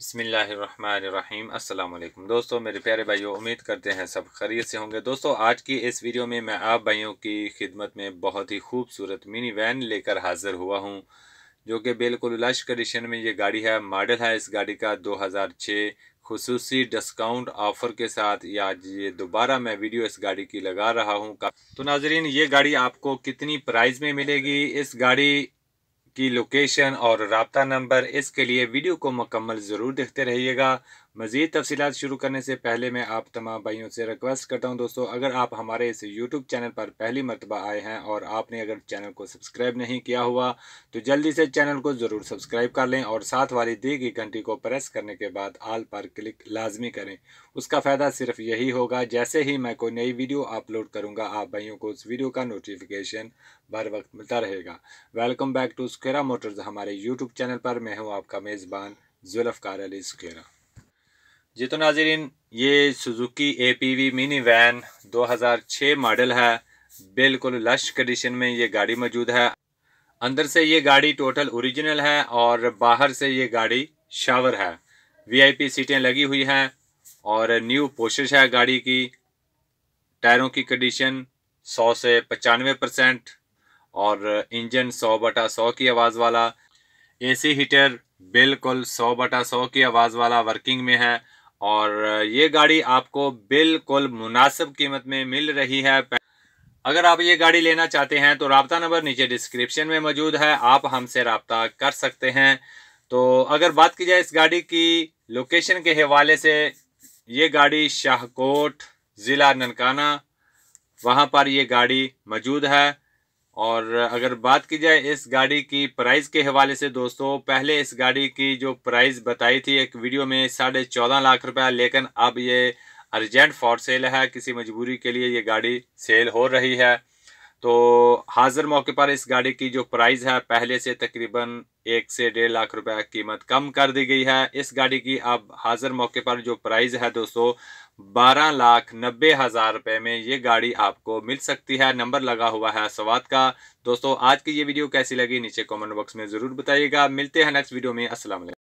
बसमीम् अल्लाम दोस्तों मेरे प्यारे भाइयों उम्मीद करते हैं सब खरीद से होंगे दोस्तों आज की इस वीडियो में मैं आप भाइयों की खिदमत में बहुत ही खूबसूरत मिनी वैन लेकर हाज़िर हुआ हूँ जो कि बिल्कुल लश कंडीशन में ये गाड़ी है मॉडल है इस गाड़ी का 2006 खसूस डिस्काउंट ऑफ़र के साथ ये आज ये दोबारा मैं वीडियो इस गाड़ी की लगा रहा हूँ तो नाजरीन ये गाड़ी आपको कितनी प्राइस में मिलेगी इस गाड़ी की लोकेशन और रबता नंबर इसके लिए वीडियो को मुकम्मल ज़रूर देखते रहिएगा मज़ीद तफसीत शुरू करने से पहले मैं आप तमाम भाइयों से रिक्वेस्ट करता हूं दोस्तों अगर आप हमारे इस यूट्यूब चैनल पर पहली मरतबा आए हैं और आपने अगर चैनल को सब्सक्राइब नहीं किया हुआ तो जल्दी से चैनल को ज़रूर सब्सक्राइब कर लें और साथ वाली दी गई घंटी को प्रेस करने के बाद आल पर क्लिक लाजमी करें उसका फ़ायदा सिर्फ यही होगा जैसे ही मैं कोई नई वीडियो अपलोड करूँगा आप भाइयों को उस वीडियो का नोटिफिकेशन बर वक्त मिलता रहेगा वेलकम बैक टू स्केरा मोटर्स हमारे यूट्यूब चैनल पर मैं हूँ आपका मेज़बान जुल्फ़ार अली स्केरा जी तो नाजरीन ये Suzuki A P V minivan 2006 model है बिल्कुल लश कंडीशन में ये गाड़ी मौजूद है अंदर से ये गाड़ी टोटल ओरिजिनल है और बाहर से ये गाड़ी शावर है वीआईपी सीटें लगी हुई हैं और न्यू पोशिश है गाड़ी की टायरों की कंडीशन 100 से पचानवे परसेंट और इंजन 100 बटा 100 की आवाज़ वाला एसी हीटर बिल्कुल 100 बटा 100 की आवाज़ वाला वर्किंग में है और ये गाड़ी आपको बिल्कुल मुनासिब कीमत में मिल रही है अगर आप ये गाड़ी लेना चाहते हैं तो रबता नंबर नीचे डिस्क्रिप्शन में मौजूद है आप हमसे रबता कर सकते हैं तो अगर बात की जाए इस गाड़ी की लोकेशन के हवाले से ये गाड़ी शाहकोट ज़िला ननकाना वहाँ पर ये गाड़ी मौजूद है और अगर बात की जाए इस गाड़ी की प्राइस के हवाले से दोस्तों पहले इस गाड़ी की जो प्राइस बताई थी एक वीडियो में साढ़े चौदह लाख रुपया लेकिन अब ये अर्जेंट फॉर सेल है किसी मजबूरी के लिए ये गाड़ी सेल हो रही है तो हाजिर मौके पर इस गाड़ी की जो प्राइस है पहले से तकरीबन एक से डेढ़ लाख रुपए कीमत कम कर दी गई है इस गाड़ी की अब हाजिर मौके पर जो प्राइस है दोस्तों बारह लाख नब्बे हज़ार रुपए में ये गाड़ी आपको मिल सकती है नंबर लगा हुआ है सवाद का दोस्तों आज की ये वीडियो कैसी लगी नीचे कॉमेंट बॉक्स में ज़रूर बताइएगा मिलते हैं नेक्स्ट वीडियो में असला